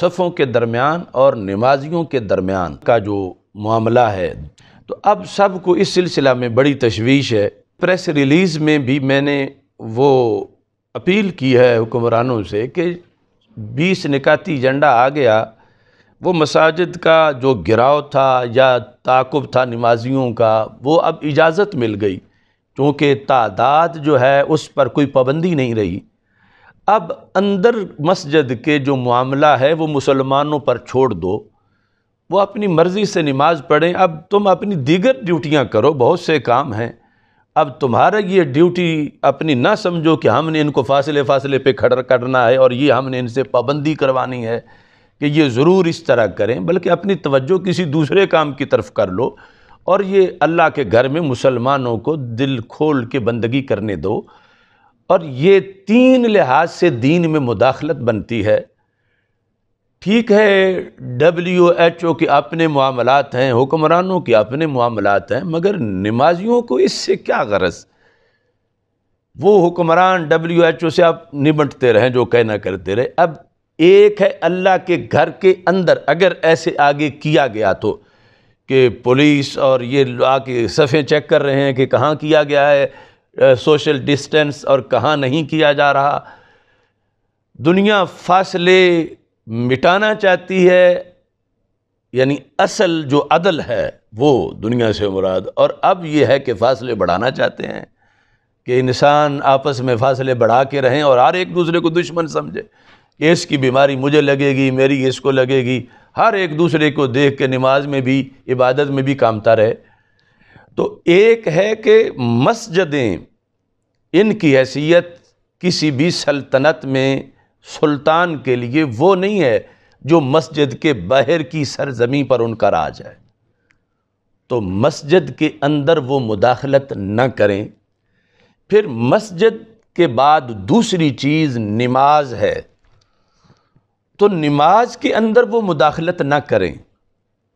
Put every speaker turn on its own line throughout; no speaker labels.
सफ़ों के दरमियान और नमाजियों के दरमियान का जो मामला है तो अब सब को इस सिलसिला में बड़ी तशवीश है प्रेस रिलीज़ में भी मैंने वो अपील की है हुक्मरानों से कि बीस निकाती एजेंडा आ गया वो मसाजिद का जो गिराव था या ताकुब था नमाजियों का वो अब इजाज़त मिल गई क्योंकि तादाद जो है उस पर कोई पाबंदी नहीं रही अब अंदर मस्जिद के जो मामला है वो मुसलमानों पर छोड़ दो वो अपनी मर्ज़ी से नमाज़ पढ़ें अब तुम अपनी दीगर ड्यूटियाँ करो बहुत से काम हैं अब तुम्हारा ये ड्यूटी अपनी ना समझो कि हमने इनको फासले फासले पे खड़ा करना है और ये हमने इनसे पाबंदी करवानी है कि ये ज़रूर इस तरह करें बल्कि अपनी तवज्जो किसी दूसरे काम की तरफ कर लो और ये अल्लाह के घर में मुसलमानों को दिल खोल के बंदगी करने दो और ये तीन लिहाज से दीन में मुदाखलत बनती है ठीक है डब्ल्यू एच ओ के अपने मामलात हैं हुक्मरानों के अपने मामलात हैं मगर नमाजियों को इससे क्या गरज वो हुक्मरान डब्ल्यू एच ओ से आप निमटते रहें जो कहना करते रहे अब एक है अल्लाह के घर के अंदर अगर ऐसे आगे किया गया तो कि पुलिस और ये आके सफ़े चेक कर रहे हैं कि कहाँ किया गया है सोशल डिस्टेंस और कहाँ नहीं किया जा रहा दुनिया फासले मिटाना चाहती है यानी असल जो अदल है वो दुनिया से मुराद और अब ये है कि फ़ासले बढ़ाना चाहते हैं कि इंसान आपस में फ़ासले बढ़ा के रहें और हर एक दूसरे को दुश्मन समझे कि इसकी बीमारी मुझे लगेगी मेरी इसको लगेगी हर एक दूसरे को देख के नमाज में भी इबादत में भी कामता रहे तो एक है कि मस्जिदें इनकी हैसियत किसी भी सल्तनत में सुल्तान के लिए वो नहीं है जो मस्जिद के बाहर की सरजमी पर उनका राज है तो मस्जिद के अंदर वो मुदाखलत न करें फिर मस्जिद के बाद दूसरी चीज़ नमाज है तो नमाज के अंदर वो मुदाखलत ना करें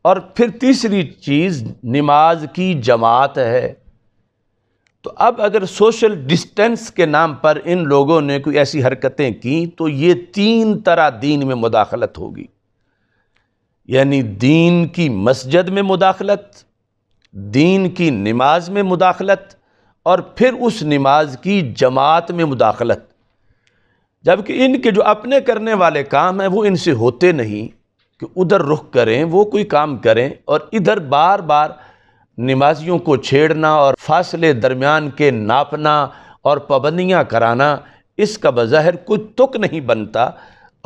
और फिर तीसरी चीज़ नमाज की जमात है तो अब अगर सोशल डिस्टेंस के नाम पर इन लोगों ने कोई ऐसी हरकतें की तो ये तीन तरह दीन में मुदाखलत होगी यानी दीन की मस्जिद में मुदाखलत दीन की नमाज में मुदाखलत और फिर उस नमाज की जमात में मुदाखलत जबकि इनके जो अपने करने वाले काम हैं वो इनसे होते नहीं कि उधर रुख करें वो कोई काम करें और इधर बार बार नमाजियों को छेड़ना और फासले दरमियान के नापना और पाबंदियाँ कराना इसका बज़ाहिर कोई तुक नहीं बनता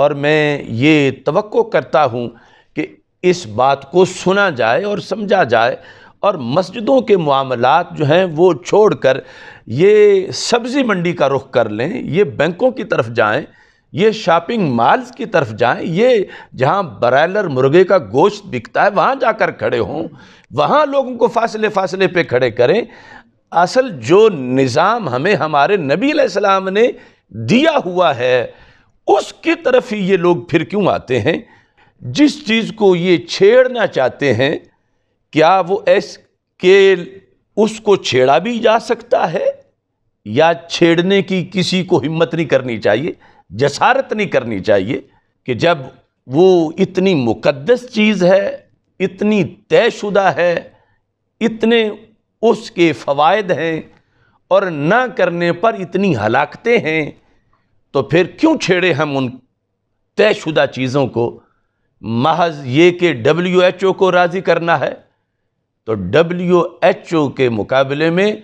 और मैं ये तो करता हूँ कि इस बात को सुना जाए और समझा जाए और मस्जिदों के मामलात जो हैं वो छोड़ कर ये सब्ज़ी मंडी का रुख कर लें ये बैंकों की तरफ जाएँ ये शॉपिंग मॉल्स की तरफ जाएं ये जहाँ ब्रायलर मुर्गे का गोश्त बिकता है वहाँ जाकर खड़े हों वहाँ लोगों को फासले फासले पे खड़े करें असल जो निज़ाम हमें हमारे नबी सलाम ने दिया हुआ है उसकी तरफ ही ये लोग फिर क्यों आते हैं जिस चीज़ को ये छेड़ना चाहते हैं क्या वो एस के उसको छेड़ा भी जा सकता है या छेड़ने की किसी को हिम्मत नहीं करनी चाहिए जसारत नहीं करनी चाहिए कि जब वो इतनी मुकद्दस चीज़ है इतनी तयशुदा है इतने उसके फ़वाद हैं और ना करने पर इतनी हलाकतें हैं तो फिर क्यों छेड़े हम उन तयशुदा चीज़ों को महज ये कि डब्ल्यू एच ओ को राज़ी करना है तो डब्ल्यू एच ओ के मुकाबले में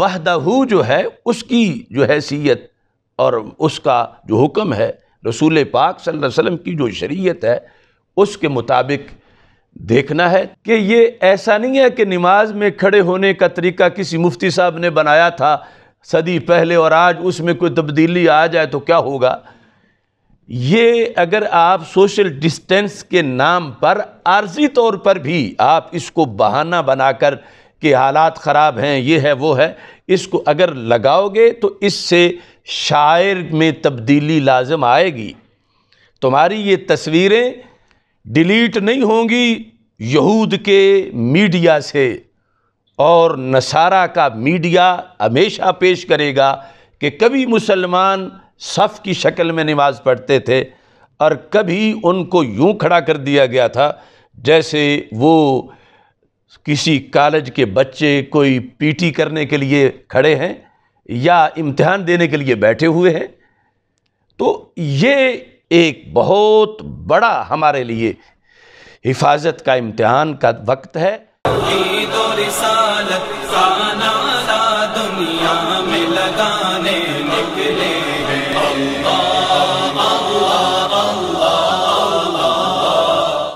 वहदहू जो है उसकी जो हैसियत और उसका जो हुक्म है रसूल पाक सल्लल्लाहु अलैहि वसल्लम की जो शरीयत है उसके मुताबिक देखना है कि ये ऐसा नहीं है कि नमाज में खड़े होने का तरीका किसी मुफ्ती साहब ने बनाया था सदी पहले और आज उसमें कोई तब्दीली आ जाए तो क्या होगा ये अगर आप सोशल डिस्टेंस के नाम पर आर्जी तौर पर भी आप इसको बहाना बनाकर कि हालात ख़राब हैं ये है वो है इसको अगर लगाओगे तो इससे शायर में तब्दीली लाजम आएगी तुम्हारी ये तस्वीरें डिलीट नहीं होंगी यहूद के मीडिया से और नसारा का मीडिया हमेशा पेश करेगा कि कभी मुसलमान सफ़ की शक्ल में नमाज़ पढ़ते थे और कभी उनको यूं खड़ा कर दिया गया था जैसे वो किसी कॉलेज के बच्चे कोई पीटी करने के लिए खड़े हैं या इम्तहान देने के लिए बैठे हुए हैं तो ये एक बहुत बड़ा हमारे लिए हिफाजत का इम्तहान का वक्त है दुनिया